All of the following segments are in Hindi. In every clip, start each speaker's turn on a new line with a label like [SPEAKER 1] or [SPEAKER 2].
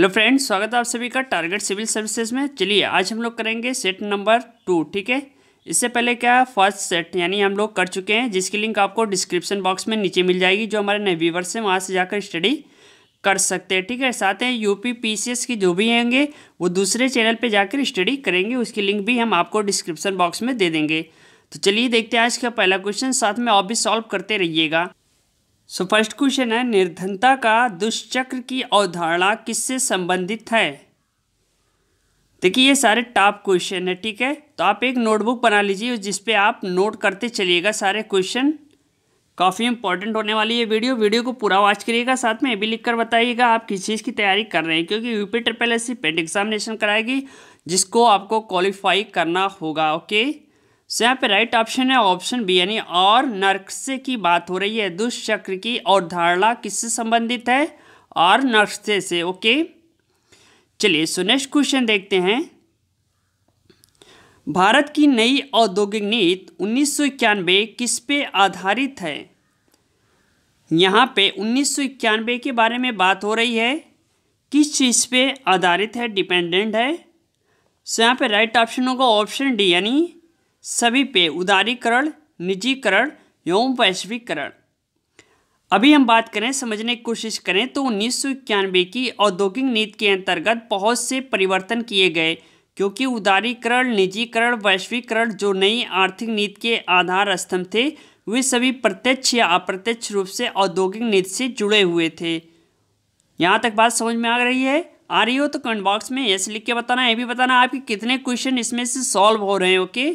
[SPEAKER 1] हेलो फ्रेंड्स स्वागत है आप सभी का टारगेट सिविल सर्विसेज में चलिए आज हम लोग करेंगे सेट नंबर टू ठीक है इससे पहले क्या फर्स्ट सेट यानी हम लोग कर चुके हैं जिसकी लिंक आपको डिस्क्रिप्शन बॉक्स में नीचे मिल जाएगी जो हमारे नए व्यूवर्स हैं वहाँ से जाकर स्टडी कर सकते हैं ठीक है साथ ही यूपी पीसीएस की जो भी होंगे वो दूसरे चैनल पे जाकर स्टडी करेंगे उसकी लिंक भी हम आपको डिस्क्रिप्शन बॉक्स में दे देंगे तो चलिए देखते हैं आज का पहला क्वेश्चन साथ में आप भी सॉल्व करते रहिएगा सो फर्स्ट क्वेश्चन है निर्धनता का दुष्चक्र की अवधारणा किससे संबंधित है देखिए ये सारे टॉप क्वेश्चन है ठीक है तो आप एक नोटबुक बना लीजिए जिसपे आप नोट करते चलिएगा सारे क्वेश्चन काफ़ी इंपॉर्टेंट होने वाली है वीडियो वीडियो को पूरा वॉच करिएगा साथ में ये भी लिख कर बताइएगा आप किस चीज़ की तैयारी कर रहे हैं क्योंकि UP triple S C PET examination कराएगी जिसको आपको क्वालिफाई करना होगा ओके सो यहाँ पे राइट ऑप्शन है ऑप्शन बी यानी और नर्कसे की बात हो रही है दुष्चक्र की और धारणा किससे संबंधित है और नर्कसे से ओके चलिए सो नेक्स्ट क्वेश्चन देखते हैं भारत की नई औद्योगिक नीति उन्नीस किस पे आधारित है यहाँ पे उन्नीस के बारे में बात हो रही है किस चीज़ पे आधारित है डिपेंडेंट है सो यहाँ पे राइट ऑप्शन होगा ऑप्शन डी यानी सभी पे उदारीकरण निजीकरण एवं वैश्वीकरण अभी हम बात करें समझने की कोशिश करें तो उन्नीस सौ इक्यानवे की औद्योगिक नीति के अंतर्गत बहुत से परिवर्तन किए गए क्योंकि उदारीकरण निजीकरण वैश्वीकरण जो नई आर्थिक नीति के आधार स्तंभ थे वे सभी प्रत्यक्ष या अप्रत्यक्ष रूप से औद्योगिक नीति से जुड़े हुए थे यहाँ तक बात समझ में आ रही है आ रही हो तो कमेंट बॉक्स में यस लिख के बताना ये भी बताना आपके कितने क्वेश्चन इसमें से सॉल्व हो रहे हैं ओके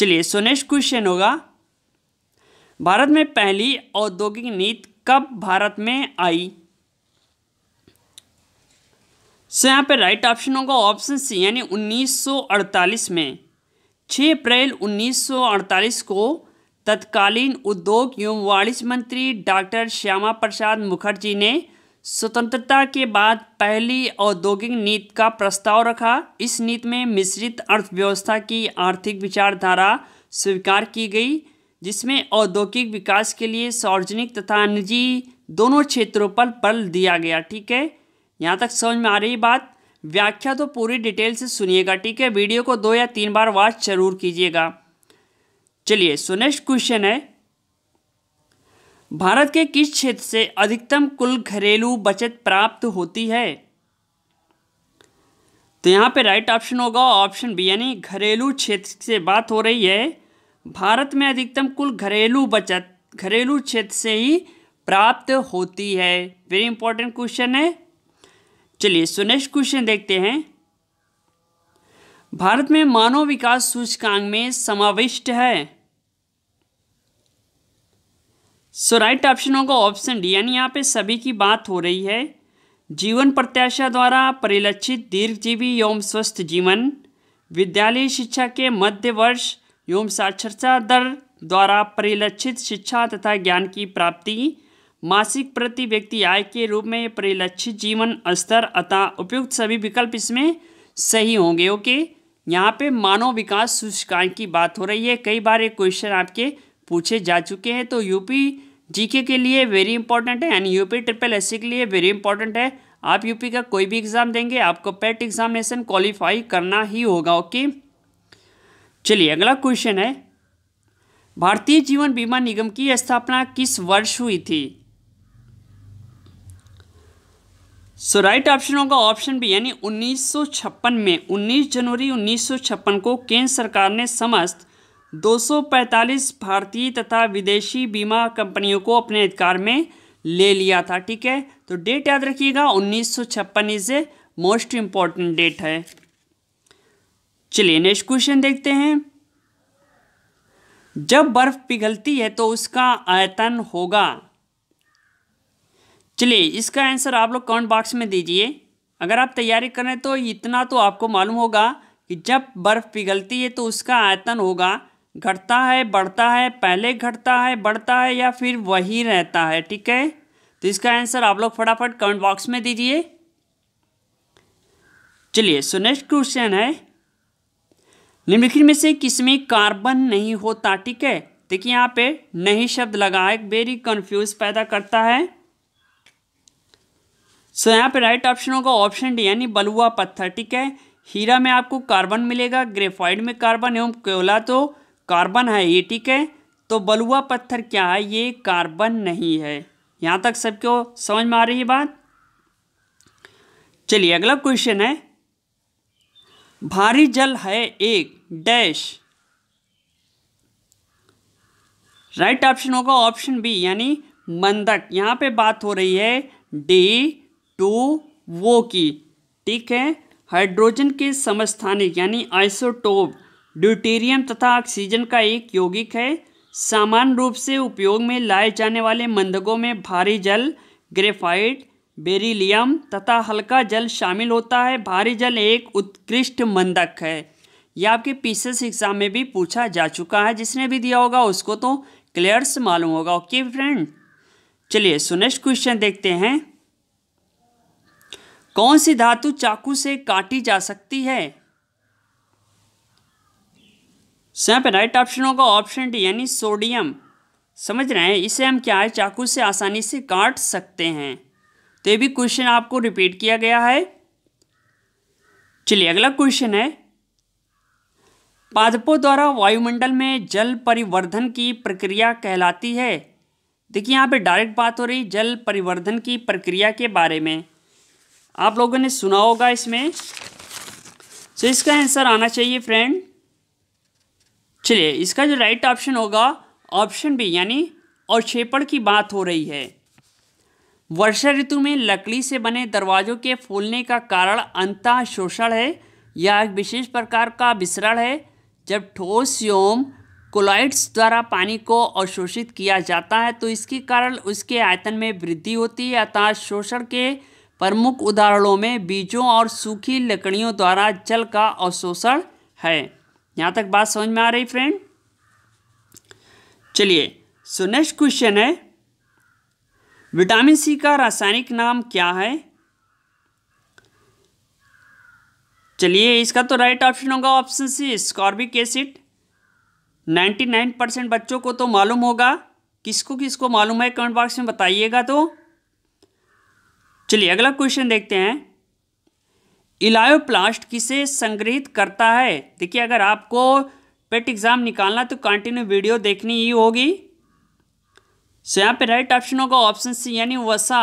[SPEAKER 1] चलिए सो नेक्स्ट क्वेश्चन होगा भारत में पहली औद्योगिक नीति कब भारत में आई सो यहाँ पे राइट ऑप्शन होगा ऑप्शन सी यानी 1948 में 6 अप्रैल 1948 को तत्कालीन उद्योग एवं वाणिज्य मंत्री डॉक्टर श्यामा प्रसाद मुखर्जी ने स्वतंत्रता के बाद पहली औद्योगिक नीति का प्रस्ताव रखा इस नीति में मिश्रित अर्थव्यवस्था की आर्थिक विचारधारा स्वीकार की गई जिसमें औद्योगिक विकास के लिए सार्वजनिक तथा निजी दोनों क्षेत्रों पर बल दिया गया ठीक है यहाँ तक समझ में आ रही बात व्याख्या तो पूरी डिटेल से सुनिएगा ठीक है वीडियो को दो या तीन बार वॉच जरूर कीजिएगा चलिए सो नेक्स्ट क्वेश्चन है भारत के किस क्षेत्र से अधिकतम कुल घरेलू बचत प्राप्त होती है तो यहाँ पे राइट ऑप्शन होगा ऑप्शन बी यानी घरेलू क्षेत्र से बात हो रही है भारत में अधिकतम कुल घरेलू बचत घरेलू क्षेत्र से ही प्राप्त होती है वेरी इंपॉर्टेंट क्वेश्चन है चलिए सो नेक्स्ट क्वेश्चन देखते हैं भारत में मानव विकास सूचकांक में समाविष्ट है सो राइट ऑप्शन होगा ऑप्शन डी यानी यहाँ पे सभी की बात हो रही है जीवन प्रत्याशा द्वारा परिलक्षित दीर्घजीवी एवं स्वस्थ जीवन विद्यालय शिक्षा के मध्य वर्ष एवं साक्षरता दर द्वारा परिलक्षित शिक्षा तथा ज्ञान की प्राप्ति मासिक प्रति व्यक्ति आय के रूप में परिलक्षित जीवन स्तर अतः उपयुक्त सभी विकल्प इसमें सही होंगे ओके यहाँ पे मानव विकास सूचकांक की बात हो रही है कई बार ये क्वेश्चन आपके पूछे जा चुके हैं तो यूपी जीके के लिए वेरी इंपॉर्टेंट है यानी यूपी ट्रिपल एस के लिए वेरी इंपॉर्टेंट है आप यूपी का कोई भी एग्ज़ाम देंगे आपको पेट एग्जामिनेशन क्वालिफाई करना ही होगा ओके चलिए अगला क्वेश्चन है भारतीय जीवन बीमा निगम की स्थापना किस वर्ष हुई थी सो राइट ऑप्शन होगा ऑप्शन बी यानी 1956 में 19 जनवरी 1956 को केंद्र सरकार ने समस्त 245 भारतीय तथा विदेशी बीमा कंपनियों को अपने अधिकार में ले लिया था ठीक है तो डेट याद रखिएगा उन्नीस is a most important date है चलिए नेक्स्ट क्वेश्चन देखते हैं जब बर्फ पिघलती है तो उसका आयतन होगा चलिए इसका आंसर आप लोग कमेंट बॉक्स में दीजिए अगर आप तैयारी करें तो इतना तो आपको मालूम होगा कि जब बर्फ़ पिघलती है तो उसका आयतन होगा घटता है बढ़ता है पहले घटता है बढ़ता है या फिर वही रहता है ठीक है तो इसका आंसर आप लोग फटाफट कमेंट बॉक्स में दीजिए चलिए सो नेक्स्ट क्वेश्चन है निम्नलिखित में से किसमें कार्बन नहीं होता ठीक है देखिए यहाँ पे नहीं शब्द लगा एक वेरी कंफ्यूज पैदा करता है सो यहाँ पे राइट ऑप्शन होगा ऑप्शन डी यानी बलुआ पत्थर ठीक है हीरा में आपको कार्बन मिलेगा ग्रेफाइड में कार्बन एवं कोयला तो कार्बन है ये ठीक है तो बलुआ पत्थर क्या है ये कार्बन नहीं है यहाँ तक सबको समझ में आ रही है बात चलिए अगला क्वेश्चन है भारी जल है एक डैश राइट ऑप्शन होगा ऑप्शन बी यानी मंदक यहाँ पे बात हो रही है डी टू वो की ठीक है हाइड्रोजन के समस्थानिक यानी आइसोटोप ड्यूटेरियम तथा ऑक्सीजन का एक यौगिक है सामान्य रूप से उपयोग में लाए जाने वाले मंदकों में भारी जल ग्रेफाइट बेरिलियम तथा हल्का जल शामिल होता है भारी जल एक उत्कृष्ट मंदक है यह आपके पीसीएस एग्जाम में भी पूछा जा चुका है जिसने भी दिया होगा उसको तो क्लियर्स मालूम होगा ओके फ्रेंड चलिए सो नेक्स्ट क्वेश्चन देखते हैं कौन सी धातु चाकू से काटी जा सकती है सो यहाँ पे राइट ऑप्शन होगा ऑप्शन डी यानी सोडियम समझ रहे हैं इसे हम क्या है चाकू से आसानी से काट सकते हैं तो ये भी क्वेश्चन आपको रिपीट किया गया है चलिए अगला क्वेश्चन है पादपों द्वारा वायुमंडल में जल परिवर्धन की प्रक्रिया कहलाती है देखिए यहाँ पे डायरेक्ट बात हो रही जल परिवर्धन की प्रक्रिया के बारे में आप लोगों ने सुना होगा इसमें तो इसका आंसर आना चाहिए फ्रेंड चलिए इसका जो राइट ऑप्शन होगा ऑप्शन बी यानी और की बात हो रही है वर्षा ऋतु में लकड़ी से बने दरवाजों के फूलने का कारण अंत शोषण है या एक विशेष प्रकार का विसरण है जब ठोस योम कोलाइड्स द्वारा पानी को अवशोषित किया जाता है तो इसके कारण उसके आयतन में वृद्धि होती है अतः शोषण के प्रमुख उदाहरणों में बीजों और सूखी लकड़ियों द्वारा जल का अवशोषण है यहाँ तक बात समझ में आ रही फ्रेंड चलिए सो नेक्स्ट क्वेश्चन है विटामिन सी का रासायनिक नाम क्या है चलिए इसका तो राइट ऑप्शन होगा option C ascorbic acid 99 percent बच्चों को तो मालूम होगा किसको किसको मालूम है कमेंट बॉक्स में बताइएगा तो चलिए अगला क्वेश्चन देखते हैं इलायोप्लास्ट किसे संग्रहित करता है देखिए अगर आपको पेट एग्जाम निकालना तो कंटिन्यू वीडियो देखनी ही होगी सो यहाँ पे राइट ऑप्शन होगा ऑप्शन सी यानी वसा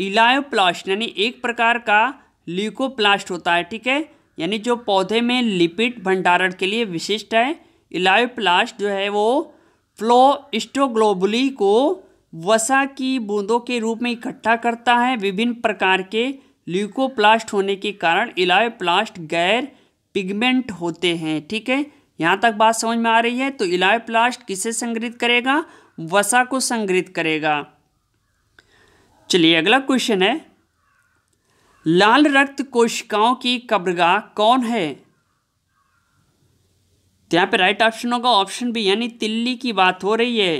[SPEAKER 1] इलायोप्लास्ट यानी एक प्रकार का ल्यूकोप्लास्ट होता है ठीक है यानी जो पौधे में लिपिड भंडारण के लिए विशिष्ट है इलायोप्लास्ट जो है वो फ्लोस्टोग्लोबुली को वसा की बूंदों के रूप में इकट्ठा करता है विभिन्न प्रकार के ल्यूकोप्लास्ट होने के कारण इलायोप्लास्ट गैर पिगमेंट होते हैं ठीक है यहाँ तक बात समझ में आ रही है तो इलायोप्लास्ट किसे संग्रहित करेगा वसा को संग्रहित करेगा चलिए अगला क्वेश्चन है लाल रक्त कोशिकाओं की कब्रगाह कौन है तो यहाँ पे राइट ऑप्शन होगा ऑप्शन बी यानी तिल्ली की बात हो रही है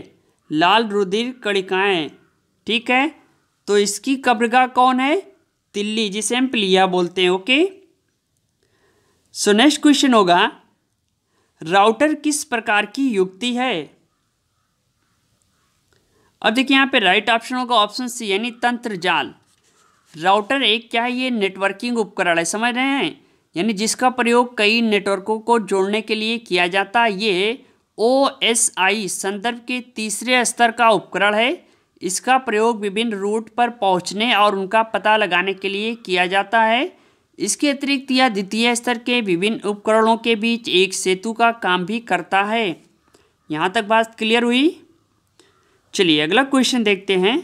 [SPEAKER 1] लाल रुधिर कणिकाएं ठीक है तो इसकी कब्रगाह कौन है तिल्ली जिसे हम प्लिया बोलते हैं ओके सो नेक्स्ट क्वेश्चन होगा राउटर किस प्रकार की युक्ति है अब देखिए यहाँ पे राइट ऑप्शन होगा ऑप्शन सी यानी तंत्र जाल राउटर एक क्या है ये नेटवर्किंग उपकरण है समझ रहे हैं यानी जिसका प्रयोग कई नेटवर्कों को जोड़ने के लिए किया जाता है ये ओ एस आई संदर्भ के तीसरे स्तर का उपकरण है इसका प्रयोग विभिन्न रूट पर पहुंचने और उनका पता लगाने के लिए किया जाता है इसके अतिरिक्त यह द्वितीय स्तर के विभिन्न उपकरणों के बीच एक सेतु का काम भी करता है यहाँ तक बात क्लियर हुई चलिए अगला क्वेश्चन देखते हैं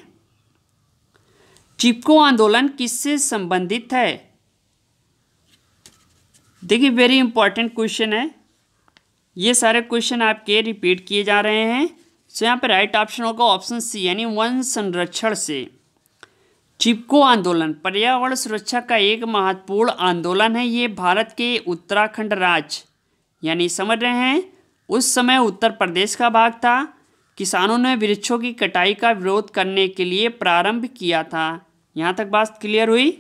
[SPEAKER 1] चिपको आंदोलन किससे संबंधित है देखिए वेरी इंपॉर्टेंट क्वेश्चन है ये सारे क्वेश्चन आपके रिपीट किए जा रहे हैं सो यहाँ पे राइट ऑप्शन होगा ऑप्शन सी यानी वन संरक्षण से चिपको आंदोलन पर्यावरण सुरक्षा का एक महत्वपूर्ण आंदोलन है ये भारत के उत्तराखंड राज्य यानी समझ रहे हैं उस समय उत्तर प्रदेश का भाग था किसानों ने वृक्षों की कटाई का विरोध करने के लिए प्रारंभ किया था यहाँ तक बात क्लियर हुई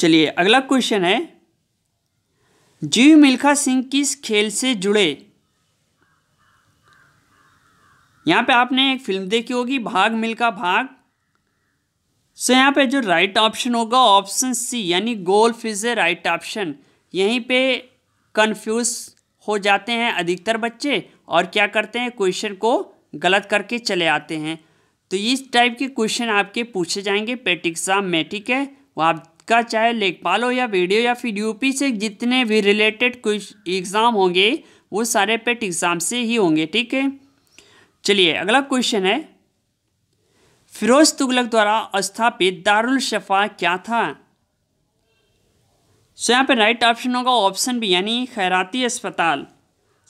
[SPEAKER 1] चलिए अगला क्वेश्चन है जीव मिल्खा सिंह किस खेल से जुड़े यहाँ पे आपने एक फिल्म देखी होगी भाग मिल्खा भाग सो यहाँ पे जो राइट ऑप्शन होगा ऑप्शन सी यानी golf is a right option यहीं पे कंफ्यूज हो जाते हैं अधिकतर बच्चे और क्या करते हैं क्वेश्चन को गलत करके चले आते हैं तो इस टाइप के क्वेश्चन आपके पूछे जाएंगे पेट एग्ज़ाम में ठीक है वो आपका चाहे लेखपाल हो या वीडियो या फिर यूपी से जितने भी रिलेटेड कुछ एग्ज़ाम होंगे वो सारे पेट एग्ज़ाम से ही होंगे ठीक है चलिए अगला क्वेश्चन है फिरोज तुगलक द्वारा स्थापित दारुल शफा क्या था सो यहाँ पे राइट ऑप्शन होगा ऑप्शन भी यानी खैराती अस्पताल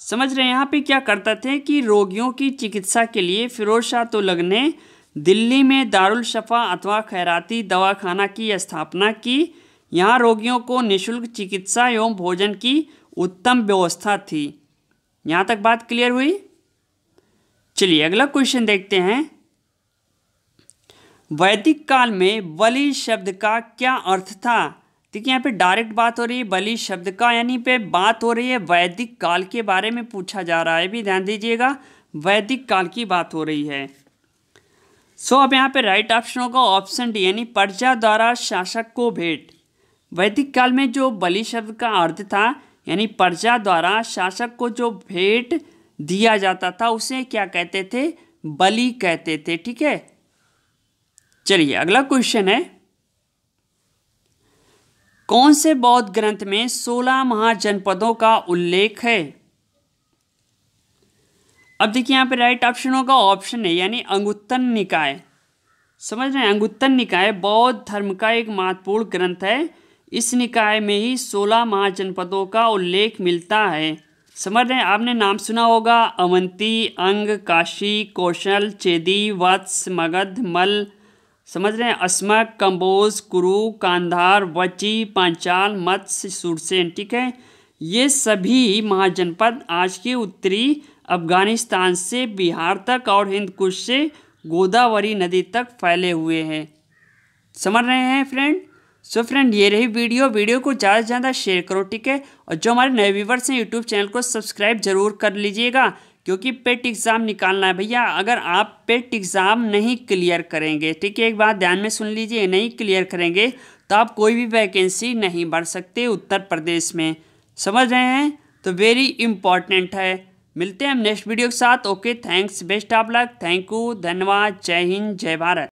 [SPEAKER 1] समझ रहे हैं यहाँ पे क्या करते थे कि रोगियों की चिकित्सा के लिए फिरोज शाह तुगलक ने दिल्ली में दारुल शफा अथवा खैराती दवाखाना की स्थापना की यहाँ रोगियों को निःशुल्क चिकित्सा एवं भोजन की उत्तम व्यवस्था थी यहाँ तक बात क्लियर हुई चलिए अगला क्वेश्चन देखते हैं वैदिक काल में बलि शब्द का क्या अर्थ था देखिए यहाँ पे डायरेक्ट बात हो रही है बलि शब्द का यानी पे बात हो रही है वैदिक काल के बारे में पूछा जा रहा है भी ध्यान दीजिएगा वैदिक काल की बात हो रही है सो so, अब यहाँ पे राइट ऑप्शन होगा ऑप्शन डी यानी प्रजा द्वारा शासक को भेंट वैदिक काल में जो बलि शब्द का अर्थ था यानी प्रजा द्वारा शासक को जो भेंट दिया जाता था उसे क्या कहते थे बलि कहते थे ठीक है चलिए अगला क्वेश्चन है कौन से बौद्ध ग्रंथ में सोलह महाजनपदों का उल्लेख है अब देखिए यहां पे राइट ऑप्शन होगा ऑप्शन है यानी अंगुत्तन निकाय समझ रहे हैं अंगुत्तन निकाय बौद्ध धर्म का एक महत्वपूर्ण ग्रंथ है इस निकाय में ही सोलह महाजनपदों का उल्लेख मिलता है समझ रहे हैं आपने नाम सुना होगा अवंती अंग काशी कौशल चेदी वत्स मगध मल समझ रहे हैं अस्मक कंबोज कुरु कांधार वची पांचाल मत्स्य सुरसेन ठीक है ये सभी महाजनपद आज के उत्तरी अफगानिस्तान से बिहार तक और हिंद कुश से गोदावरी नदी तक फैले हुए हैं समझ रहे हैं फ्रेंड सो फ्रेंड ये रही वीडियो वीडियो को ज़्यादा से ज़्यादा शेयर करो ठीक है और जो हमारे नए व्यूवर्स हैं यूट्यूब चैनल को सब्सक्राइब जरूर कर लीजिएगा क्योंकि पेट एग्ज़ाम निकालना है भैया अगर आप पेट एग्ज़ाम नहीं क्लियर करेंगे ठीक है एक बात ध्यान में सुन लीजिए नहीं क्लियर करेंगे तो आप कोई भी वैकेंसी नहीं भर सकते उत्तर प्रदेश में समझ रहे हैं तो वेरी इंपॉर्टेंट है मिलते हैं हम नेक्स्ट वीडियो के साथ okay thanks best of luck thank you धन्यवाद जय हिंद जय भारत